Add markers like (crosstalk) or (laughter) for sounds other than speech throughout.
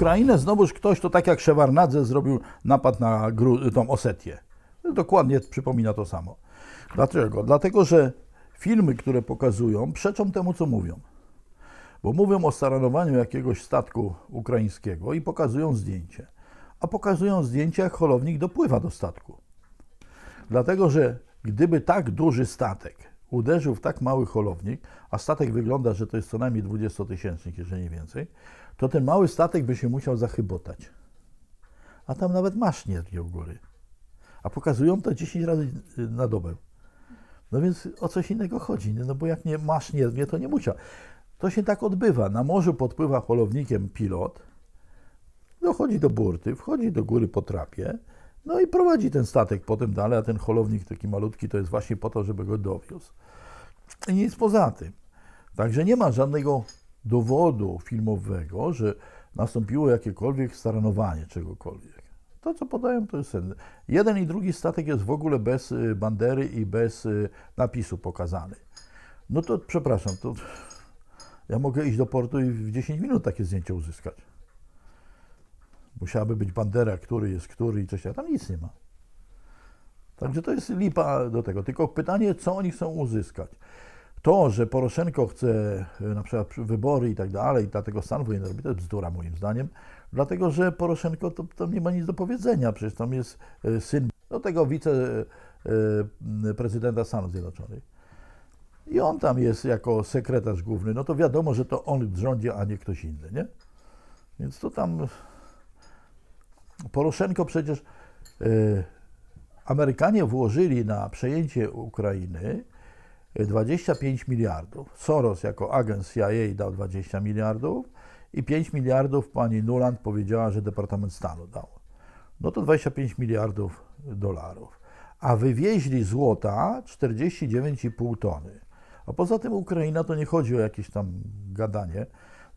Ukrainę, znowuż ktoś to tak jak Szewarnadze zrobił napad na Gru- tą Osetię. Dokładnie przypomina to samo. Dlaczego? Dlatego, że filmy, które pokazują, przeczą temu, co mówią. Bo mówią o staranowaniu jakiegoś statku ukraińskiego i pokazują zdjęcie. A pokazują zdjęcie, jak holownik dopływa do statku. Dlatego, że gdyby tak duży statek uderzył w tak mały holownik, a statek wygląda, że to jest co najmniej 20-tysięcznik, jeżeli nie więcej, to ten mały statek by się musiał zachybotać. A tam nawet masz nie u góry. A pokazują to 10 razy y, na dobę. No więc o coś innego chodzi, no bo jak nie masz nie to nie musiał. To się tak odbywa. Na morzu podpływa polownikiem pilot, dochodzi do burty, wchodzi do góry po trapie, no i prowadzi ten statek potem dalej, a ten holownik taki malutki to jest właśnie po to, żeby go dowiózł. I nic poza tym. Także nie ma żadnego dowodu filmowego, że nastąpiło jakiekolwiek staranowanie czegokolwiek. To, co podają, to jest ten. Jeden i drugi statek jest w ogóle bez y, bandery i bez y, napisu pokazany. No to przepraszam, to ja mogę iść do portu i w 10 minut takie zdjęcie uzyskać. Musiałaby być bandera, który jest który i coś tam. Tam nic nie ma. Także to jest lipa do tego. Tylko pytanie, co oni chcą uzyskać. To, że Poroszenko chce e, na przykład wybory i tak dalej, dlatego stan wojenny robi, to jest bzdura moim zdaniem, dlatego że Poroszenko to, nie ma nic do powiedzenia, przecież tam jest e, syn tego wiceprezydenta e, Stanów Zjednoczonych. I on tam jest jako sekretarz główny, no to wiadomo, że to on rządzi, a nie ktoś inny, nie? Więc to tam Poroszenko przecież Amerykanie włożyli na przejęcie Ukrainy 25 miliardów. Soros jako agent CIA dał 20 miliardów i 5 miliardów pani Nuland powiedziała, że Departament Stanu dał. No to 25 miliardów dolarów. A wywieźli złota 49,5 tony. A poza tym Ukraina to nie chodzi o jakieś tam gadanie,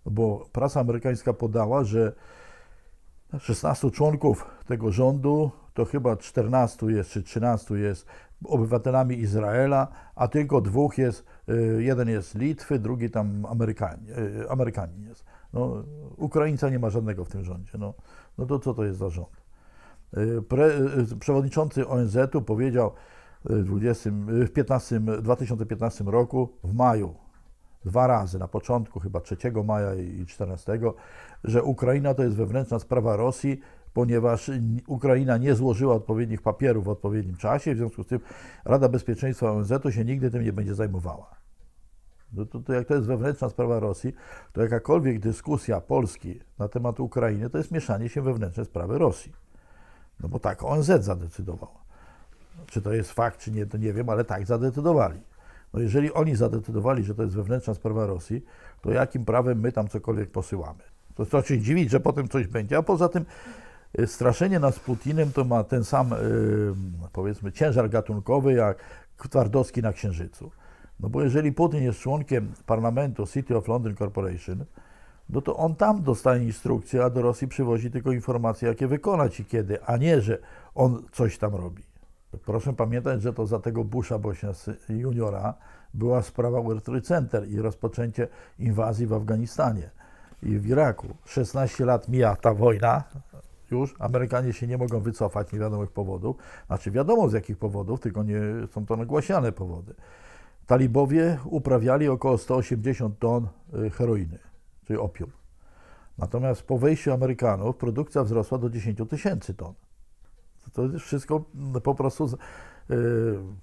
bo prasa amerykańska podała, że 16 członków tego rządu, to chyba 14 jest czy 13 jest obywatelami Izraela, a tylko dwóch jest, y, jeden jest Litwy, drugi tam y, Amerykanin jest. No, Ukraińca nie ma żadnego w tym rządzie. No, no to co to jest za rząd? Y, pre, przewodniczący ONZ-u powiedział w, 20, 15, 2015 roku, w maju, dwa razy, na początku chyba 3 maja i 14, że Ukraina to jest wewnętrzna sprawa Rosji, ponieważ Ukraina nie złożyła odpowiednich papierów w odpowiednim czasie, w związku z tym Rada Bezpieczeństwa ONZ-u się nigdy tym nie będzie zajmowała. No to, to, jak to jest wewnętrzna sprawa Rosji, to jakakolwiek dyskusja Polski na temat Ukrainy to jest mieszanie się wewnętrzne sprawy Rosji. No bo tak ONZ zadecydowała. Czy to jest fakt, czy nie, to nie wiem, ale tak zadecydowali. No jeżeli oni zadecydowali, że to jest wewnętrzna sprawa Rosji, to jakim prawem my tam cokolwiek posyłamy? To, to się dziwić, że potem coś będzie, a poza tym straszenie nas Putinem to ma ten sam, e, powiedzmy, ciężar gatunkowy jak Twardowski na Księżycu. No bo jeżeli Putin jest członkiem parlamentu City of London Corporation, no to on tam dostaje instrukcję, a do Rosji przywozi tylko informacje, jakie wykonać i kiedy, a nie, że on coś tam robi. Proszę pamiętać, że to za tego Busha Bośnia juniora była sprawa World Trade Center i rozpoczęcie inwazji w Afganistanie i w Iraku. 16 lat mija ta wojna, już Amerykanie się nie mogą wycofać, nie wiadomych powodów. Znaczy wiadomo z jakich powodów, tylko nie są to nagłaśniane powody. Talibowie uprawiali około 180 ton y, heroiny, czyli opium. Natomiast po wejściu Amerykanów produkcja wzrosła do 10 tysięcy ton. To jest wszystko no, po prostu y,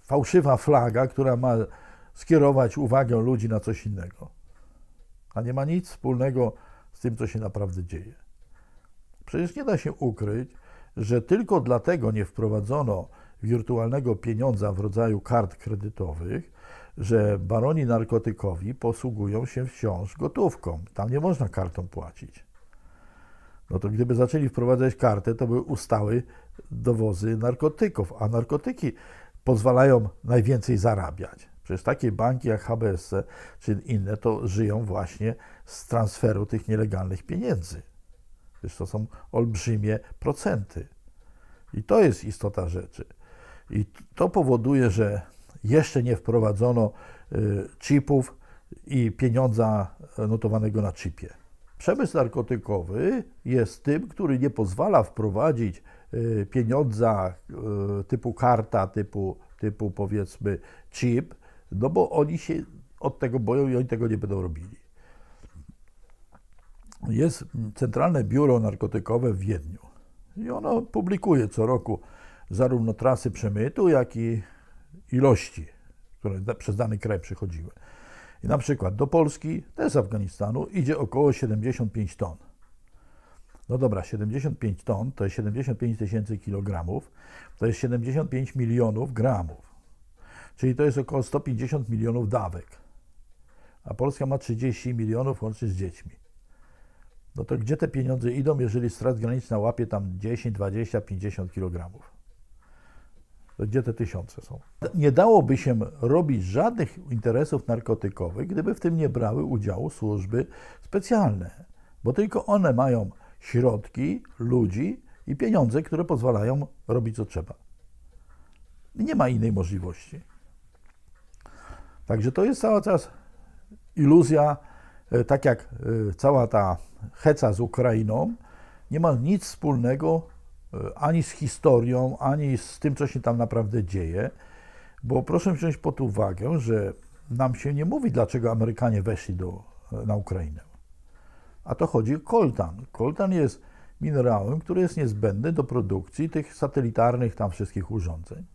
fałszywa flaga, która ma skierować uwagę ludzi na coś innego. A nie ma nic wspólnego z tym, co się naprawdę dzieje. Przecież nie da się ukryć, że tylko dlatego nie wprowadzono wirtualnego pieniądza w rodzaju kart kredytowych, że baroni narkotykowi posługują się wciąż gotówką. Tam nie można kartą płacić. No to gdyby zaczęli wprowadzać kartę, to by ustały dowozy narkotyków, a narkotyki pozwalają najwięcej zarabiać. Przecież takie banki jak HBS e czy inne to żyją właśnie z transferu tych nielegalnych pieniędzy. Przecież to są olbrzymie procenty. I to jest istota rzeczy. I to powoduje, że jeszcze nie wprowadzono y, chipów i pieniądza e, notowanego na chipie. Przemysł narkotykowy jest tym, który nie pozwala wprowadzić y, pieniądza y, typu karta, typu, typu powiedzmy chip, no bo oni się od tego boją i oni tego nie będą robili jest Centralne Biuro Narkotykowe w Wiedniu. I ono publikuje co roku zarówno trasy przemytu, jak i ilości, które przez dany kraj przychodziły. I na przykład do Polski, też z Afganistanu, idzie około 75 ton. No dobra, 75 ton to jest 75 tysięcy kilogramów, to jest 75 milionów gramów. Czyli to jest około 150 milionów dawek. A Polska ma 30 milionów łącznie z dziećmi no to gdzie te pieniądze idą, jeżeli Straż Graniczna łapie tam 10, 20, 50 kg? To gdzie te tysiące są? Nie dałoby się robić żadnych interesów narkotykowych, gdyby w tym nie brały udziału służby specjalne, bo tylko one mają środki, ludzi i pieniądze, które pozwalają robić co trzeba. Nie ma innej możliwości. Także to jest cały czas iluzja, e, tak jak e, cała ta Heca z Ukrainą nie ma nic wspólnego e, ani z historią, ani z tym, co się tam naprawdę dzieje, bo proszę wziąć pod uwagę, że nam się nie mówi, dlaczego Amerykanie weszli do, e, na Ukrainę. A to chodzi o koltan. Koltan jest minerałem, który jest niezbędny do produkcji tych satelitarnych tam wszystkich urządzeń.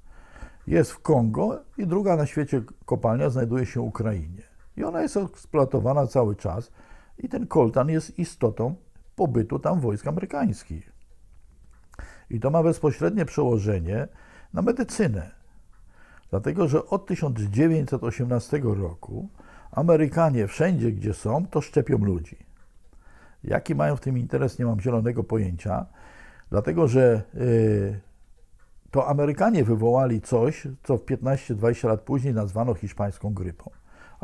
Jest w Kongo i druga na świecie kopalnia znajduje się w Ukrainie. I ona jest eksploatowana cały czas. I ten koltan jest istotą pobytu tam wojsk amerykańskich. I to ma bezpośrednie przełożenie na medycynę. Dlatego, że od 1918 roku Amerykanie wszędzie, gdzie są, to szczepią ludzi. Jaki mają w tym interes, nie mam zielonego pojęcia, dlatego że yy, to Amerykanie wywołali coś, co w 15-20 lat później nazwano hiszpańską grypą.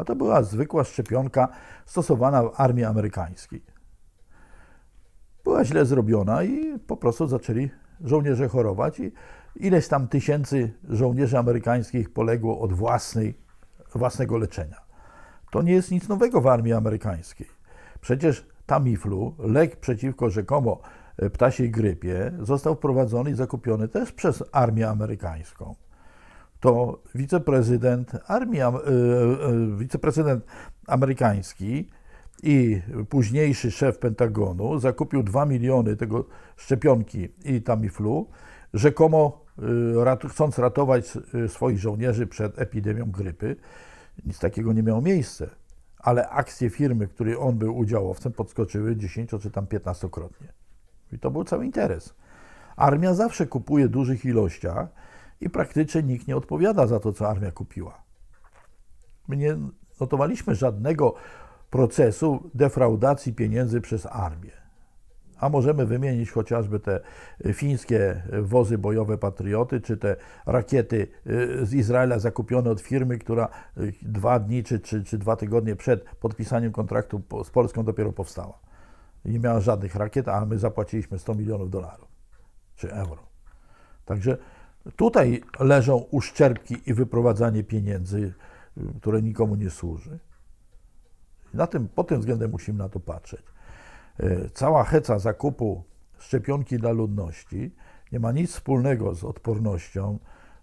A to była zwykła szczepionka stosowana w armii amerykańskiej. Była źle zrobiona i po prostu zaczęli żołnierze chorować i ileś tam tysięcy żołnierzy amerykańskich poległo od własnej, własnego leczenia. To nie jest nic nowego w armii amerykańskiej. Przecież Tamiflu, lek przeciwko rzekomo e, ptasiej grypie, został wprowadzony i zakupiony też przez armię amerykańską to wiceprezydent armii, e, e, wiceprezydent amerykański i późniejszy szef Pentagonu zakupił 2 miliony tego szczepionki i Tamiflu, rzekomo e, chcąc ratować swoich żołnierzy przed epidemią grypy. Nic takiego nie miało miejsca, ale akcje firmy, której on był udziałowcem, podskoczyły 10 czy tam 15-krotnie. I to był cały interes. Armia zawsze kupuje w dużych ilościach, i praktycznie nikt nie odpowiada za to, co armia kupiła. My nie notowaliśmy żadnego procesu defraudacji pieniędzy przez armię. A możemy wymienić chociażby te e, fińskie e, wozy bojowe Patrioty, czy te rakiety e, z Izraela zakupione od firmy, która dwa dni czy, czy, czy dwa tygodnie przed podpisaniem kontraktu z Polską dopiero powstała. Nie miała żadnych rakiet, a my zapłaciliśmy 100 milionów dolarów czy euro. Także Tutaj leżą uszczerbki i wyprowadzanie pieniędzy, które nikomu nie służy. Na tym, pod tym względem musimy na to patrzeć. E, cała heca zakupu szczepionki dla ludności nie ma nic wspólnego z odpornością,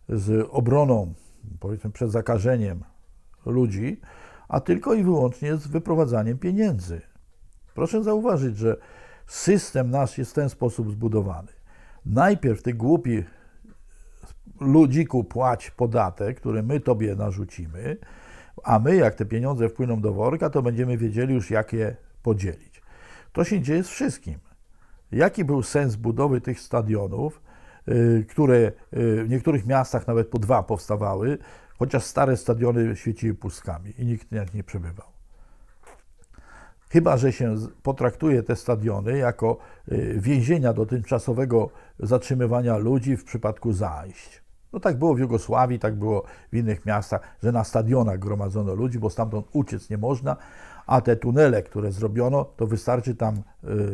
z obroną, powiedzmy, przed zakażeniem ludzi, a tylko i wyłącznie z wyprowadzaniem pieniędzy. Proszę zauważyć, że system nasz jest w ten sposób zbudowany. Najpierw tych głupi ludziku płać podatek, który my tobie narzucimy, a my jak te pieniądze wpłyną do worka, to będziemy wiedzieli już jak je podzielić. To się dzieje z wszystkim. Jaki był sens budowy tych stadionów, y, które y, w niektórych miastach nawet po dwa powstawały, chociaż stare stadiony świeciły pustkami i nikt na nie przebywał. Chyba, że się potraktuje te stadiony jako y, więzienia do tymczasowego zatrzymywania ludzi w przypadku zajść. No tak było w Jugosławii, tak było w innych miastach, że na stadionach gromadzono ludzi, bo stamtąd uciec nie można, a te tunele, które zrobiono, to wystarczy tam y,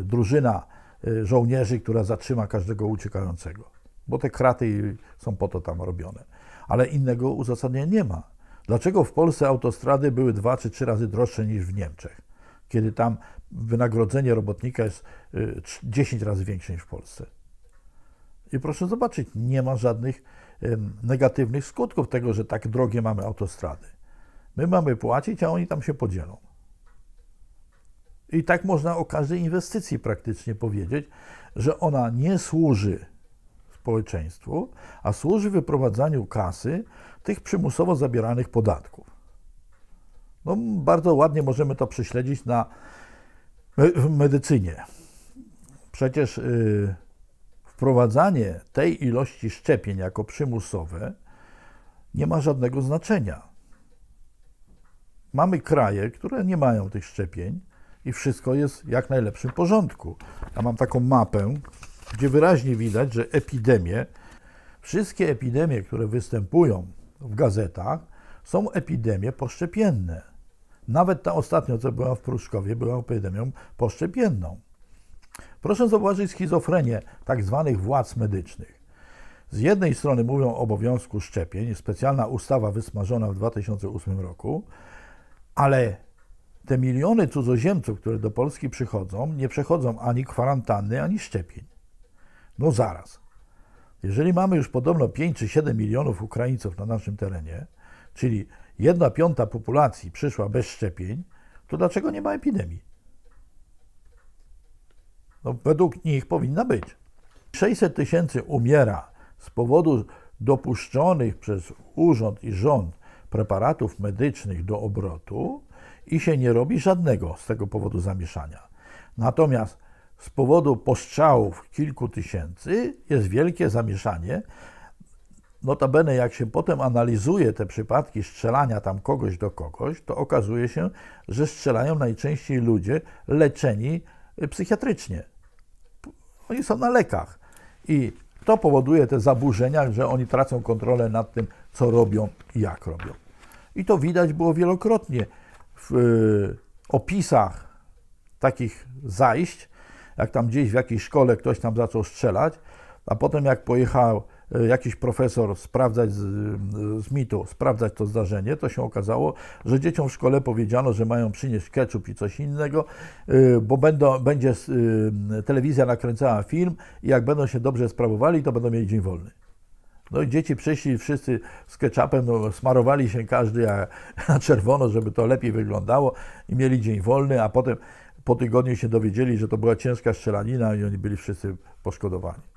drużyna y, żołnierzy, która zatrzyma każdego uciekającego, bo te kraty są po to tam robione. Ale innego uzasadnienia nie ma. Dlaczego w Polsce autostrady były dwa czy trzy razy droższe niż w Niemczech, kiedy tam wynagrodzenie robotnika jest y, dziesięć 10 razy większe niż w Polsce? I proszę zobaczyć, nie ma żadnych negatywnych skutków tego, że tak drogie mamy autostrady. My mamy płacić, a oni tam się podzielą. I tak można o każdej inwestycji praktycznie powiedzieć, że ona nie służy społeczeństwu, a służy wyprowadzaniu kasy tych przymusowo zabieranych podatków. No, bardzo ładnie możemy to prześledzić na, w medycynie. Przecież yy, wprowadzanie tej ilości szczepień jako przymusowe nie ma żadnego znaczenia. Mamy kraje, które nie mają tych szczepień i wszystko jest jak najlepszym porządku. Ja mam taką mapę, gdzie wyraźnie widać, że epidemie, wszystkie epidemie, które występują w gazetach, są epidemie poszczepienne. Nawet ta ostatnio, co była w Pruszkowie, była epidemią poszczepienną. Proszę zauważyć schizofrenię tak zwanych władz medycznych. Z jednej strony mówią o obowiązku szczepień, specjalna ustawa wysmażona w 2008 roku, ale te miliony cudzoziemców, które do Polski przychodzą, nie przechodzą ani kwarantanny, ani szczepień. No zaraz. Jeżeli mamy już podobno 5 czy 7 milionów Ukraińców na naszym terenie, czyli 1 piąta populacji przyszła bez szczepień, to dlaczego nie ma epidemii? No, według nich powinna być. 600 tysięcy umiera z powodu dopuszczonych przez urząd i rząd preparatów medycznych do obrotu i się nie robi żadnego z tego powodu zamieszania. Natomiast z powodu postrzałów kilku tysięcy jest wielkie zamieszanie. Notabene, jak się potem analizuje te przypadki strzelania tam kogoś do kogoś, to okazuje się, że strzelają najczęściej ludzie leczeni psychiatrycznie oni są na lekach. I to powoduje te zaburzenia, że oni tracą kontrolę nad tym, co robią i jak robią. I to widać było wielokrotnie w e, opisach takich zajść, jak tam gdzieś w jakiejś szkole ktoś tam zaczął strzelać, a potem jak pojechał E, jakiś profesor sprawdzać z, e, z mitu, sprawdzać to zdarzenie, to się okazało, że dzieciom w szkole powiedziano, że mają przynieść ketchup i coś innego, e, bo będą, będzie telewizja nakręcała film i jak będą się dobrze sprawowali, to będą mieli dzień wolny. No i dzieci przyszli wszyscy z ketchupem, no, smarowali się każdy (laughs) na czerwono, żeby to lepiej wyglądało i mieli dzień wolny, a potem po tygodniu się dowiedzieli, że to była ciężka strzelanina i oni byli wszyscy poszkodowani.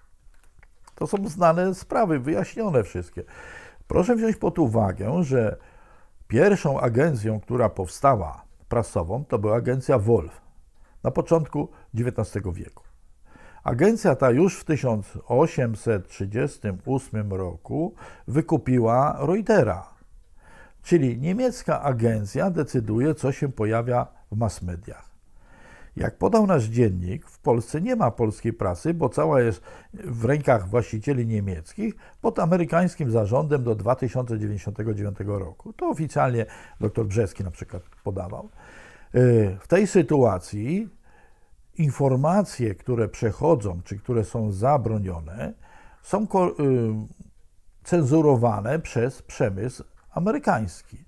To są znane sprawy, wyjaśnione wszystkie. Proszę wziąć pod uwagę, że pierwszą agencją, która powstała prasową, to była agencja Wolf na początku XIX wieku. Agencja ta już w 1838 roku wykupiła Reutera, czyli niemiecka agencja decyduje, co się pojawia w mass mediach. Jak podał nasz dziennik, w Polsce nie ma polskiej prasy, bo cała jest w rękach właścicieli niemieckich pod amerykańskim zarządem do 2099 roku. To oficjalnie dr Brzeski na przykład podawał. Y, w tej sytuacji informacje, które przechodzą, czy które są zabronione, są y, cenzurowane przez przemysł amerykański,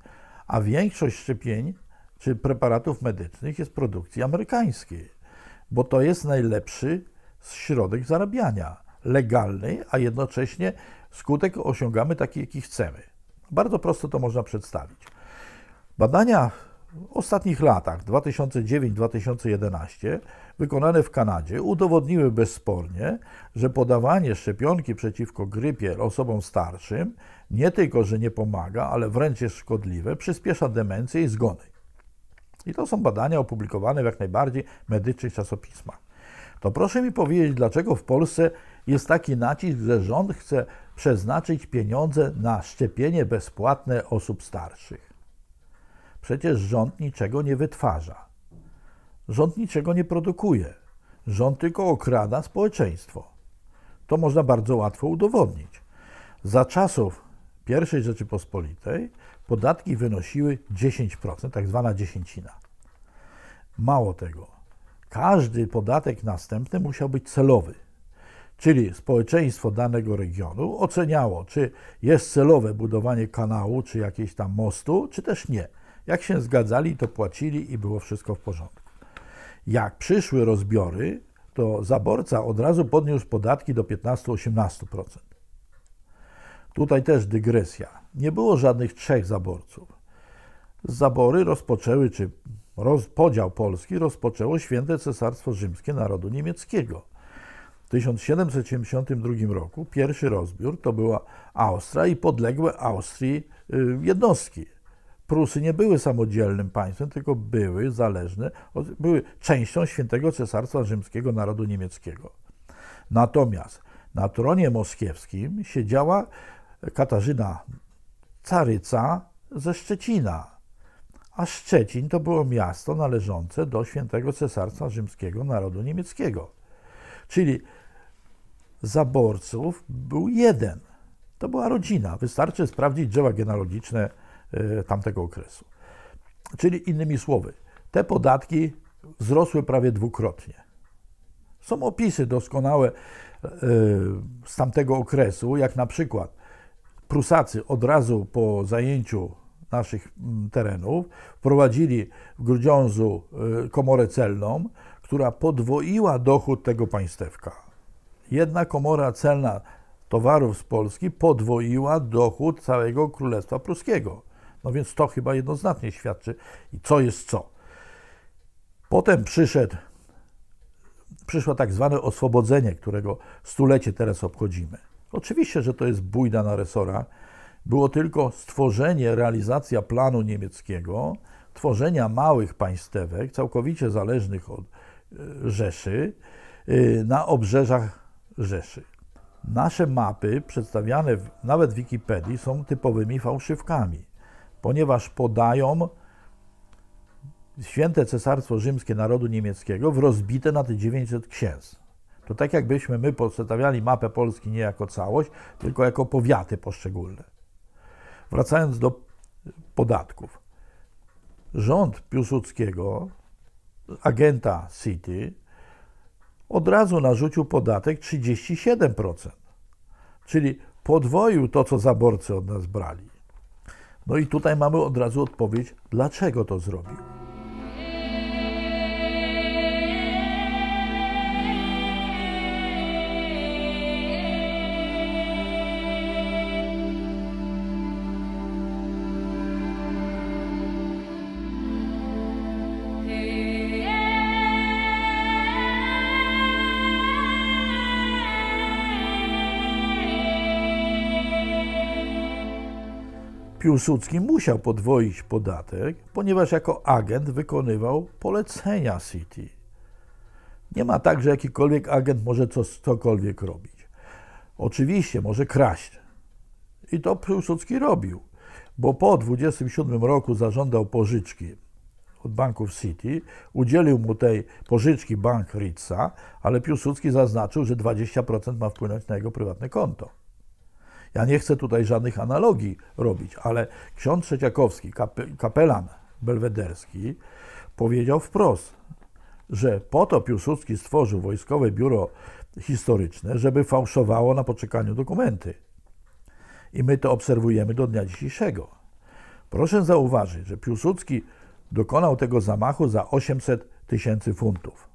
a większość szczepień czy preparatów medycznych jest produkcji amerykańskiej, bo to jest najlepszy środek zarabiania, legalny, a jednocześnie skutek osiągamy taki, jaki chcemy. Bardzo prosto to można przedstawić. Badania w ostatnich latach, 2009-2011, wykonane w Kanadzie, udowodniły bezspornie, że podawanie szczepionki przeciwko grypie osobom starszym nie tylko, że nie pomaga, ale wręcz jest szkodliwe, przyspiesza demencję i zgony. I to są badania opublikowane w jak najbardziej medycznych czasopismach. To proszę mi powiedzieć, dlaczego w Polsce jest taki nacisk, że rząd chce przeznaczyć pieniądze na szczepienie bezpłatne osób starszych? Przecież rząd niczego nie wytwarza. Rząd niczego nie produkuje. Rząd tylko okrada społeczeństwo. To można bardzo łatwo udowodnić. Za czasów I Rzeczypospolitej podatki wynosiły 10%, tak zwana dziesięcina. Mało tego, każdy podatek następny musiał być celowy. Czyli społeczeństwo danego regionu oceniało, czy jest celowe budowanie kanału, czy jakiegoś tam mostu, czy też nie. Jak się zgadzali, to płacili i było wszystko w porządku. Jak przyszły rozbiory, to zaborca od razu podniósł podatki do 15-18%. Tutaj też dygresja. Nie było żadnych trzech zaborców. Zabory rozpoczęły, czy rozpodział Polski rozpoczęło Święte Cesarstwo Rzymskie Narodu Niemieckiego. W 1772 roku pierwszy rozbiór to była Austria i podległe Austrii y, jednostki. Prusy nie były samodzielnym państwem, tylko były zależne, były częścią Świętego Cesarstwa Rzymskiego Narodu Niemieckiego. Natomiast na tronie moskiewskim siedziała Katarzyna Caryca ze Szczecina. A Szczecin to było miasto należące do świętego cesarstwa rzymskiego narodu niemieckiego. Czyli zaborców był jeden. To była rodzina. Wystarczy sprawdzić drzewa genealogiczne e, tamtego okresu. Czyli innymi słowy, te podatki wzrosły prawie dwukrotnie. Są opisy doskonałe e, z tamtego okresu, jak na przykład Prusacy od razu po zajęciu naszych mm, terenów wprowadzili w Grudziądzu y, komorę celną, która podwoiła dochód tego państewka. Jedna komora celna towarów z Polski podwoiła dochód całego Królestwa Pruskiego. No więc to chyba jednoznacznie świadczy, i co jest co. Potem przyszedł, przyszło tak zwane oswobodzenie, którego stulecie teraz obchodzimy. Oczywiście, że to jest bójda na resora. Było tylko stworzenie, realizacja planu niemieckiego, tworzenia małych państwek, całkowicie zależnych od e, Rzeszy, e, na obrzeżach Rzeszy. Nasze mapy, przedstawiane w, nawet w Wikipedii, są typowymi fałszywkami, ponieważ podają święte Cesarstwo Rzymskie Narodu Niemieckiego w rozbite na te 900 księstw to tak jakbyśmy my przedstawiali mapę Polski nie jako całość, tylko jako powiaty poszczególne. Wracając do podatków. Rząd Piłsudskiego, agenta City, od razu narzucił podatek 37%, czyli podwoił to, co zaborcy od nas brali. No i tutaj mamy od razu odpowiedź, dlaczego to zrobił. Piłsudski musiał podwoić podatek, ponieważ jako agent wykonywał polecenia City. Nie ma tak, że jakikolwiek agent może cokolwiek robić. Oczywiście może kraść. I to Piłsudski robił, bo po 27 roku zażądał pożyczki od banków City, udzielił mu tej pożyczki bank Ritza, ale Piłsudski zaznaczył, że 20% ma wpłynąć na jego prywatne konto. Ja nie chcę tutaj żadnych analogii robić, ale ksiądz Trzeciakowski, kapelan belwederski, powiedział wprost, że po to Piłsudski stworzył Wojskowe Biuro Historyczne, żeby fałszowało na poczekaniu dokumenty. I my to obserwujemy do dnia dzisiejszego. Proszę zauważyć, że Piłsudski dokonał tego zamachu za 800 tysięcy funtów.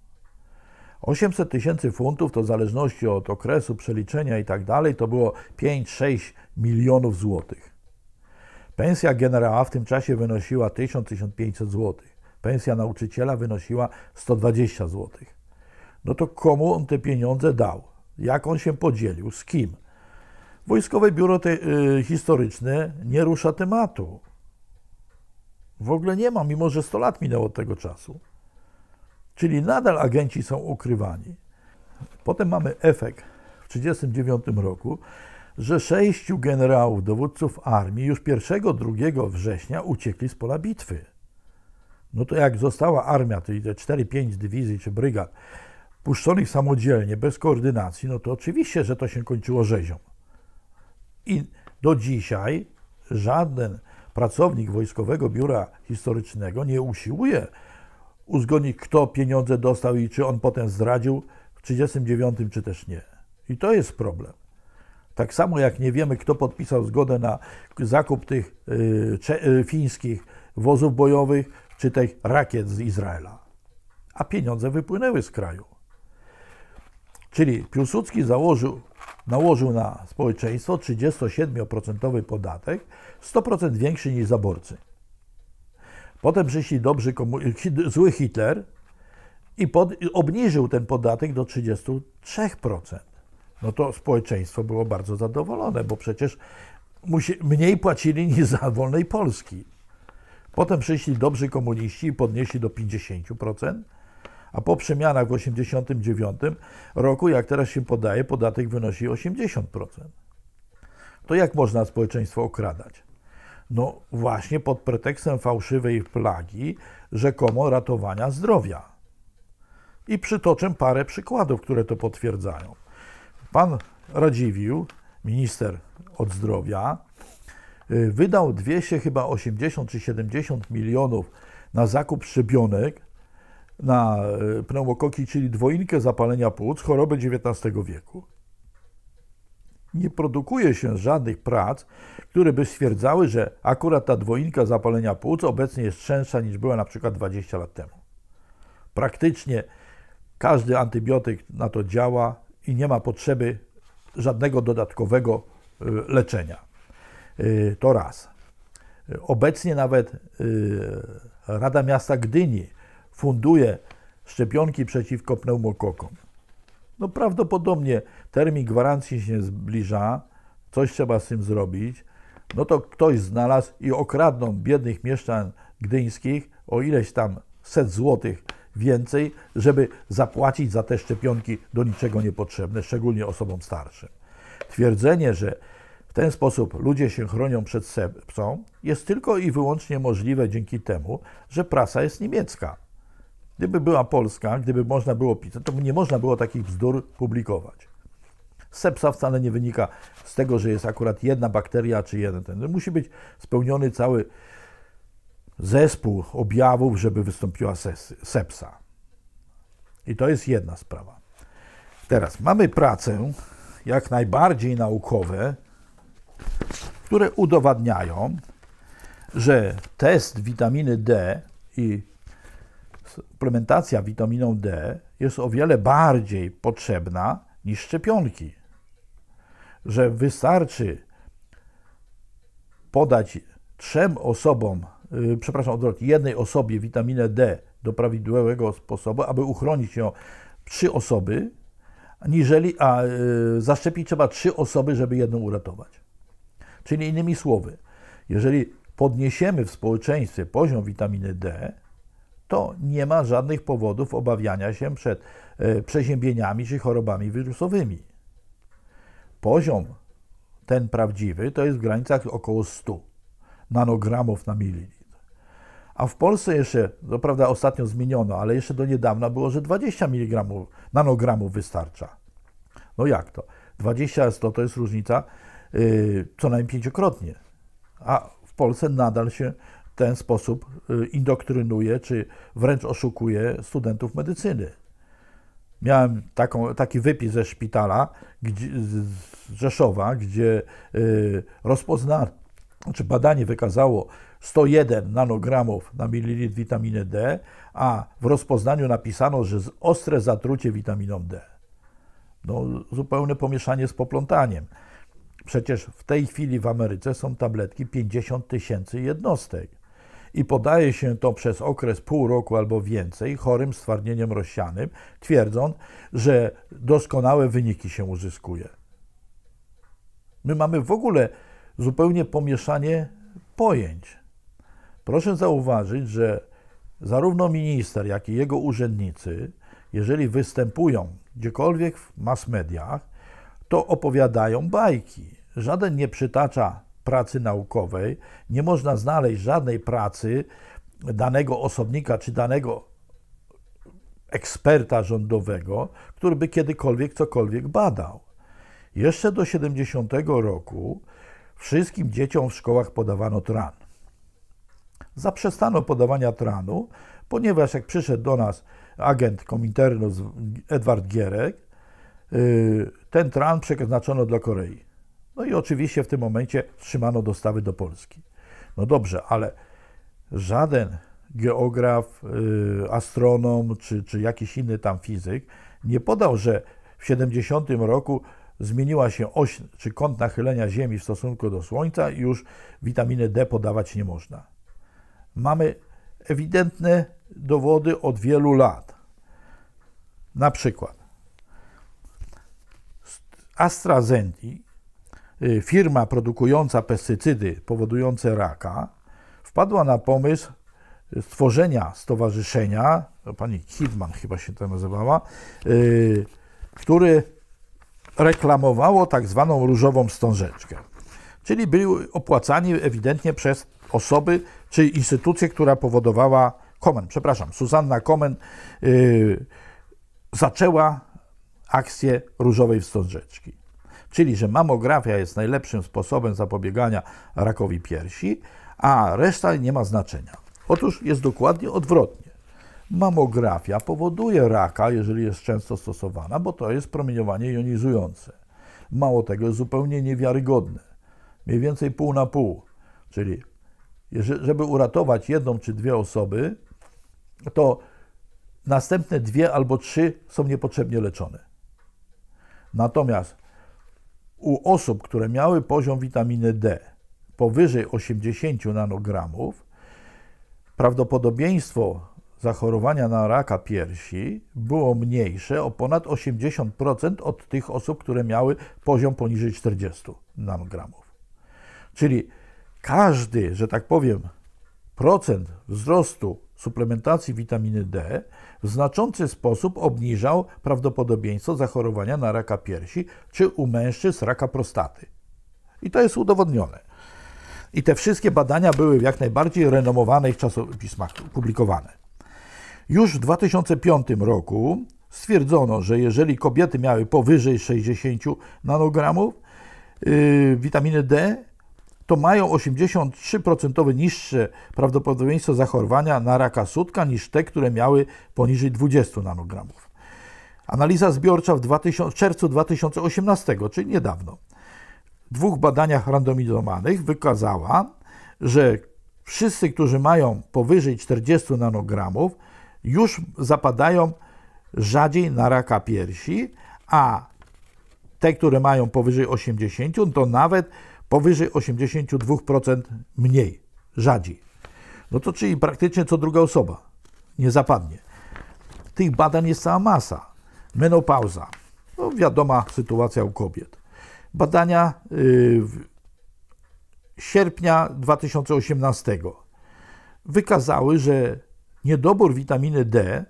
800 tysięcy funtów to w zależności od okresu przeliczenia i tak dalej, to było 5-6 milionów złotych. Pensja generała w tym czasie wynosiła 1000-1500 złotych. Pensja nauczyciela wynosiła 120 złotych. No to komu on te pieniądze dał? Jak on się podzielił? Z kim? Wojskowe Biuro te, y, Historyczne nie rusza tematu. W ogóle nie ma, mimo że 100 lat minęło od tego czasu. Czyli nadal agenci są ukrywani. Potem mamy efekt w 1939 roku, że sześciu generałów, dowódców armii już 1-2 września uciekli z pola bitwy. No to jak została armia, czyli te 4-5 dywizji czy brygad, puszczonych samodzielnie, bez koordynacji, no to oczywiście, że to się kończyło rzezią. I do dzisiaj żaden pracownik Wojskowego Biura Historycznego nie usiłuje uzgodnić, kto pieniądze dostał i czy on potem zdradził w 1939 czy też nie. I to jest problem. Tak samo jak nie wiemy, kto podpisał zgodę na zakup tych y, y, fińskich wozów bojowych czy tych rakiet z Izraela. A pieniądze wypłynęły z kraju. Czyli Piłsudski założył, nałożył na społeczeństwo 37% podatek, 100% większy niż zaborcy. Potem przyszli dobrzy komu... zły Hitler i pod... obniżył ten podatek do 33%. No to społeczeństwo było bardzo zadowolone, bo przecież musi... mniej płacili (laughs) niż za wolnej Polski. Potem przyszli dobrzy komuniści i podnieśli do 50%, a po przemianach w 1989 roku, jak teraz się podaje, podatek wynosi 80%. To jak można społeczeństwo okradać? No właśnie pod pretekstem fałszywej plagi, rzekomo ratowania zdrowia. I przytoczę parę przykładów, które to potwierdzają. Pan Radziwił, minister od zdrowia, y, wydał 200 chyba 80 czy 70 milionów na zakup szczepionek na y, pneumokoki, czyli dwoinkę zapalenia płuc, choroby XIX wieku nie produkuje się żadnych prac, które by stwierdzały, że akurat ta dwoinka zapalenia płuc obecnie jest szersza niż była na przykład 20 lat temu. Praktycznie każdy antybiotyk na to działa i nie ma potrzeby żadnego dodatkowego y, leczenia. Y, to raz. Obecnie nawet y, Rada Miasta Gdyni funduje szczepionki przeciwko pneumokokom. No prawdopodobnie termin gwarancji się zbliża, coś trzeba z tym zrobić. No to ktoś znalazł i okradną biednych mieszczan gdyńskich o ileś tam set złotych więcej, żeby zapłacić za te szczepionki do niczego niepotrzebne, szczególnie osobom starszym. Twierdzenie, że w ten sposób ludzie się chronią przed sepsą jest tylko i wyłącznie możliwe dzięki temu, że prasa jest niemiecka. Gdyby była Polska, gdyby można było pisać, to nie można było takich bzdur publikować. Sepsa wcale nie wynika z tego, że jest akurat jedna bakteria czy jeden ten. Musi być spełniony cały zespół objawów, żeby wystąpiła sepsa. I to jest jedna sprawa. Teraz mamy pracę, jak najbardziej naukowe, które udowadniają, że test witaminy D i suplementacja witaminą D jest o wiele bardziej potrzebna niż szczepionki. Że wystarczy podać trzem osobom, y, przepraszam, odwrotnie, jednej osobie witaminę D do prawidłowego sposobu, aby uchronić ją trzy osoby, niżeli, a y, zaszczepić trzeba trzy osoby, żeby jedną uratować. Czyli innymi słowy, jeżeli podniesiemy w społeczeństwie poziom witaminy D, to nie ma żadnych powodów obawiania się przed e, przeziębieniami czy chorobami wirusowymi. Poziom ten prawdziwy to jest w granicach około 100 nanogramów na mililitr. A w Polsce jeszcze, to prawda ostatnio zmieniono, ale jeszcze do niedawna było, że 20 miligramów, nanogramów wystarcza. No jak to? 20 100 to jest różnica yy, co najmniej pięciokrotnie. A w Polsce nadal się w ten sposób y, indoktrynuje, czy wręcz oszukuje studentów medycyny. Miałem taką, taki wypis ze szpitala gdzie, z Rzeszowa, gdzie y, rozpoznano, czy badanie wykazało 101 nanogramów na mililitr witaminy D, a w rozpoznaniu napisano, że ostre zatrucie witaminą D. No, zupełne pomieszanie z poplątaniem. Przecież w tej chwili w Ameryce są tabletki 50 tysięcy jednostek i podaje się to przez okres pół roku albo więcej chorym stwardnieniem rozsianym, twierdząc, że doskonałe wyniki się uzyskuje. My mamy w ogóle zupełnie pomieszanie pojęć. Proszę zauważyć, że zarówno minister, jak i jego urzędnicy, jeżeli występują gdziekolwiek w mass mediach, to opowiadają bajki. Żaden nie przytacza pracy naukowej nie można znaleźć żadnej pracy danego osobnika czy danego eksperta rządowego, który by kiedykolwiek cokolwiek badał. Jeszcze do 70 roku wszystkim dzieciom w szkołach podawano tran. Zaprzestano podawania tranu, ponieważ jak przyszedł do nas agent kominternu Edward Gierek, y, ten tran przeznaczono dla Korei. No i oczywiście w tym momencie wstrzymano dostawy do Polski. No dobrze, ale żaden geograf, y, astronom czy, czy jakiś inny tam fizyk nie podał, że w 70 roku zmieniła się oś czy kąt nachylenia Ziemi w stosunku do Słońca i już witaminy D podawać nie można. Mamy ewidentne dowody od wielu lat. Na przykład AstraZeneca Y, firma produkująca pestycydy powodujące raka wpadła na pomysł stworzenia stowarzyszenia, pani Kidman chyba się to nazywała, y, który reklamowało tak zwaną różową wstążeczkę. Czyli byli opłacani ewidentnie przez osoby czy instytucję, która powodowała Komen, przepraszam, Suzanna Komen yy, zaczęła akcję różowej wstążeczki czyli że mamografia jest najlepszym sposobem zapobiegania rakowi piersi, a reszta nie ma znaczenia. Otóż jest dokładnie odwrotnie. Mamografia powoduje raka, jeżeli jest często stosowana, bo to jest promieniowanie jonizujące. Mało tego, jest zupełnie niewiarygodne. Mniej więcej pół na pół. Czyli, żeby uratować jedną czy dwie osoby, to następne dwie albo trzy są niepotrzebnie leczone. Natomiast u osób, które miały poziom witaminy D powyżej 80 nanogramów, prawdopodobieństwo zachorowania na raka piersi było mniejsze o ponad 80% od tych osób, które miały poziom poniżej 40 nanogramów. Czyli każdy, że tak powiem, procent wzrostu suplementacji witaminy D w znaczący sposób obniżał prawdopodobieństwo zachorowania na raka piersi czy u mężczyzn raka prostaty. I to jest udowodnione. I te wszystkie badania były w jak najbardziej renomowanych czasopismach publikowane. Już w 2005 roku stwierdzono, że jeżeli kobiety miały powyżej 60 nanogramów yy, witaminy D, to mają 83% niższe prawdopodobieństwo zachorowania na raka sutka niż te, które miały poniżej 20 nanogramów. Analiza zbiorcza w, 2000, w czerwcu 2018, czyli niedawno, w dwóch badaniach randomizowanych wykazała, że wszyscy, którzy mają powyżej 40 nanogramów, już zapadają rzadziej na raka piersi, a te, które mają powyżej 80, to nawet powyżej 82% mniej, rzadziej. No to czyli praktycznie co druga osoba nie zapadnie. Tych badań jest cała masa. Menopauza, no wiadoma sytuacja u kobiet. Badania y, w sierpnia 2018 wykazały, że niedobór witaminy D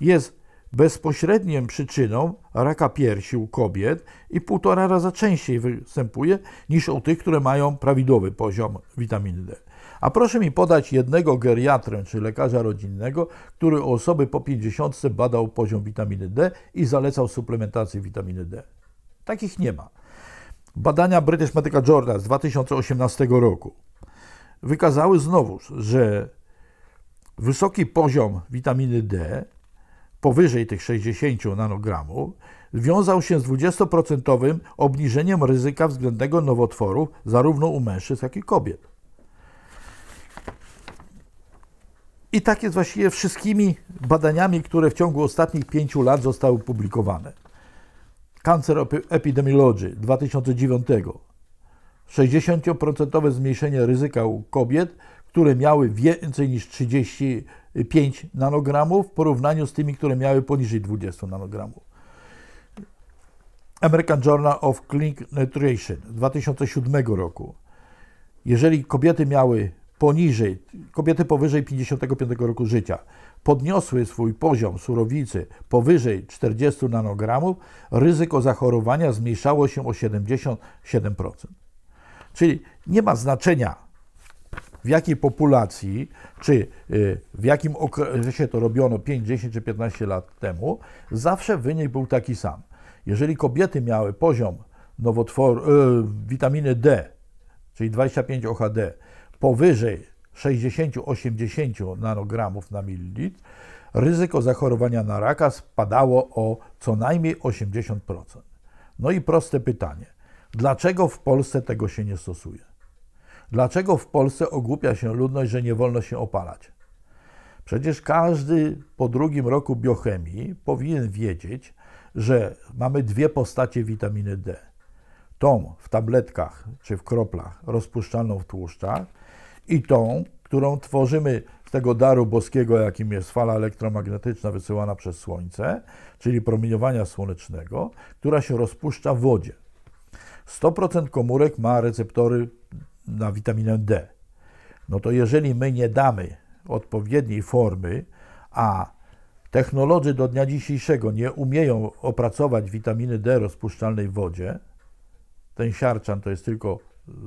jest bezpośrednią przyczyną raka piersi u kobiet i półtora raza częściej występuje niż u tych, które mają prawidłowy poziom witaminy D. A proszę mi podać jednego geriatrę czy lekarza rodzinnego, który u osoby po 50 badał poziom witaminy D i zalecał suplementację witaminy D. Takich nie ma. Badania British Medical Journal z 2018 roku wykazały znowuż, że wysoki poziom witaminy D powyżej tych 60 nanogramów, wiązał się z 20% obniżeniem ryzyka względnego nowotworów zarówno u mężczyzn, jak i kobiet. I tak jest właściwie wszystkimi badaniami, które w ciągu ostatnich 5 lat zostały publikowane. Cancer Epidemiology 2009. 60% zmniejszenie ryzyka u kobiet, które miały więcej niż 30 5 nanogramów w porównaniu z tymi, które miały poniżej 20 nanogramów. American Journal of Clinical Nutrition 2007 roku. Jeżeli kobiety miały poniżej, kobiety powyżej 55 roku życia, podniosły swój poziom surowicy powyżej 40 nanogramów, ryzyko zachorowania zmniejszało się o 77%. Czyli nie ma znaczenia, w jakiej populacji, czy y, w jakim okresie to robiono 5, 10 czy 15 lat temu, zawsze wynik był taki sam. Jeżeli kobiety miały poziom yy, witaminy D, czyli 25 OHD, powyżej 60-80 nanogramów na mililitr, ryzyko zachorowania na raka spadało o co najmniej 80%. No i proste pytanie. Dlaczego w Polsce tego się nie stosuje? Dlaczego w Polsce ogłupia się ludność, że nie wolno się opalać? Przecież każdy po drugim roku biochemii powinien wiedzieć, że mamy dwie postacie witaminy D. Tą w tabletkach czy w kroplach rozpuszczalną w tłuszczach i tą, którą tworzymy z tego daru boskiego, jakim jest fala elektromagnetyczna wysyłana przez Słońce, czyli promieniowania słonecznego, która się rozpuszcza w wodzie. 100% komórek ma receptory na witaminę D. No to jeżeli my nie damy odpowiedniej formy, a technolodzy do dnia dzisiejszego nie umieją opracować witaminy D rozpuszczalnej w wodzie, ten siarczan to jest tylko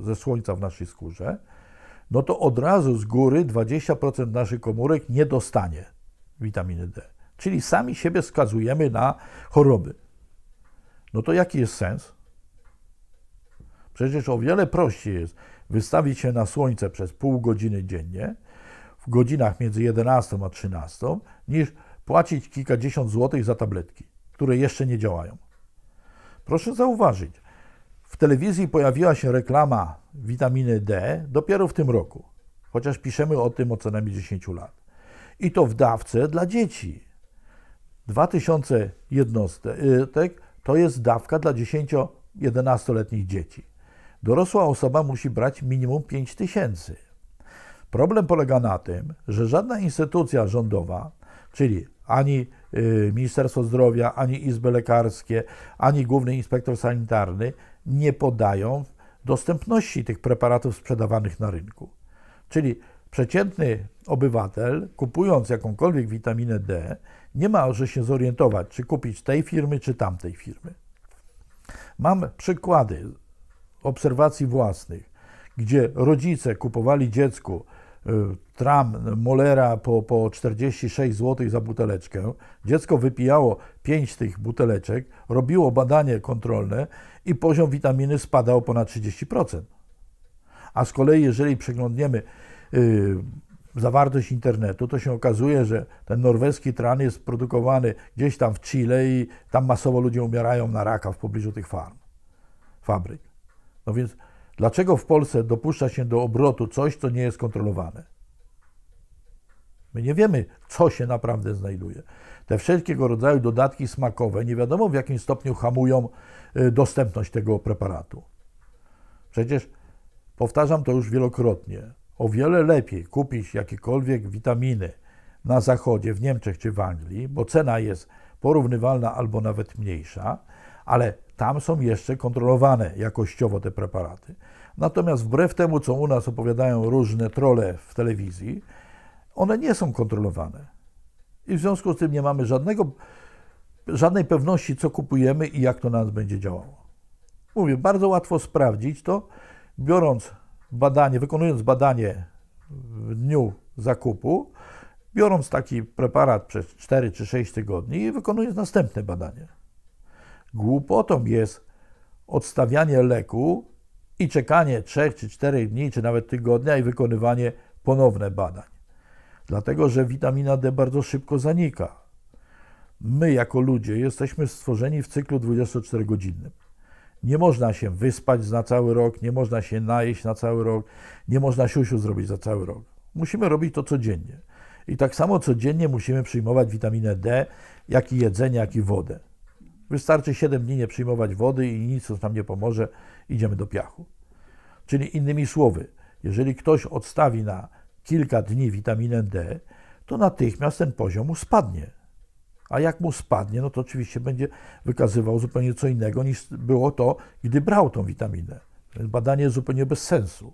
ze słońca w naszej skórze, no to od razu z góry 20% naszych komórek nie dostanie witaminy D. Czyli sami siebie skazujemy na choroby. No to jaki jest sens? Przecież o wiele prościej jest wystawić się na słońce przez pół godziny dziennie, w godzinach między 11 a 13, niż płacić kilkadziesiąt złotych za tabletki, które jeszcze nie działają. Proszę zauważyć, w telewizji pojawiła się reklama witaminy D dopiero w tym roku, chociaż piszemy o tym od co najmniej 10 lat. I to w dawce dla dzieci. 2000 jednostek y, to jest dawka dla 10-11-letnich dzieci dorosła osoba musi brać minimum 5 tysięcy. Problem polega na tym, że żadna instytucja rządowa, czyli ani y, Ministerstwo Zdrowia, ani Izby Lekarskie, ani Główny Inspektor Sanitarny nie podają dostępności tych preparatów sprzedawanych na rynku. Czyli przeciętny obywatel, kupując jakąkolwiek witaminę D, nie ma, że się zorientować, czy kupić tej firmy, czy tamtej firmy. Mam przykłady obserwacji własnych, gdzie rodzice kupowali dziecku y, tram Molera po, po 46 zł za buteleczkę. Dziecko wypijało 5 tych buteleczek, robiło badanie kontrolne i poziom witaminy spadał ponad 30%. A z kolei, jeżeli przeglądniemy yy, zawartość internetu, to się okazuje, że ten norweski tran jest produkowany gdzieś tam w Chile i tam masowo ludzie umierają na raka w pobliżu tych farm, fabryk. No więc dlaczego w Polsce dopuszcza się do obrotu coś, co nie jest kontrolowane? My nie wiemy, co się naprawdę znajduje. Te wszelkiego rodzaju dodatki smakowe nie wiadomo w jakim stopniu hamują y, dostępność tego preparatu. Przecież powtarzam to już wielokrotnie. O wiele lepiej kupić jakiekolwiek witaminy na zachodzie, w Niemczech czy w Anglii, bo cena jest porównywalna albo nawet mniejsza, ale tam są jeszcze kontrolowane jakościowo te preparaty. Natomiast wbrew temu, co u nas opowiadają różne trole w telewizji, one nie są kontrolowane. I w związku z tym nie mamy żadnego, żadnej pewności, co kupujemy i jak to na nas będzie działało. Mówię, bardzo łatwo sprawdzić to, biorąc badanie, wykonując badanie w dniu zakupu, biorąc taki preparat przez 4 czy 6 tygodni i wykonując następne badanie. Głupotą jest odstawianie leku i czekanie 3 czy 4 dni, czy nawet tygodnia i wykonywanie ponowne badań. Dlatego, że witamina D bardzo szybko zanika. My, jako ludzie, jesteśmy stworzeni w cyklu 24-godzinnym. Nie można się wyspać na cały rok, nie można się najeść na cały rok, nie można siusiu zrobić za cały rok. Musimy robić to codziennie. I tak samo codziennie musimy przyjmować witaminę D, jak i jedzenie, jak i wodę. Wystarczy 7 dni nie przyjmować wody i nic nam nie pomoże, idziemy do piachu. Czyli innymi słowy, jeżeli ktoś odstawi na kilka dni witaminę D, to natychmiast ten poziom mu spadnie. A jak mu spadnie, no to oczywiście będzie wykazywał zupełnie co innego niż było to, gdy brał tą witaminę. Badanie jest zupełnie bez sensu.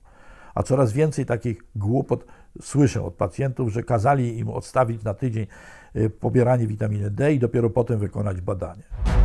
A coraz więcej takich głupot słyszę od pacjentów, że kazali im odstawić na tydzień y, pobieranie witaminy D i dopiero potem wykonać badanie.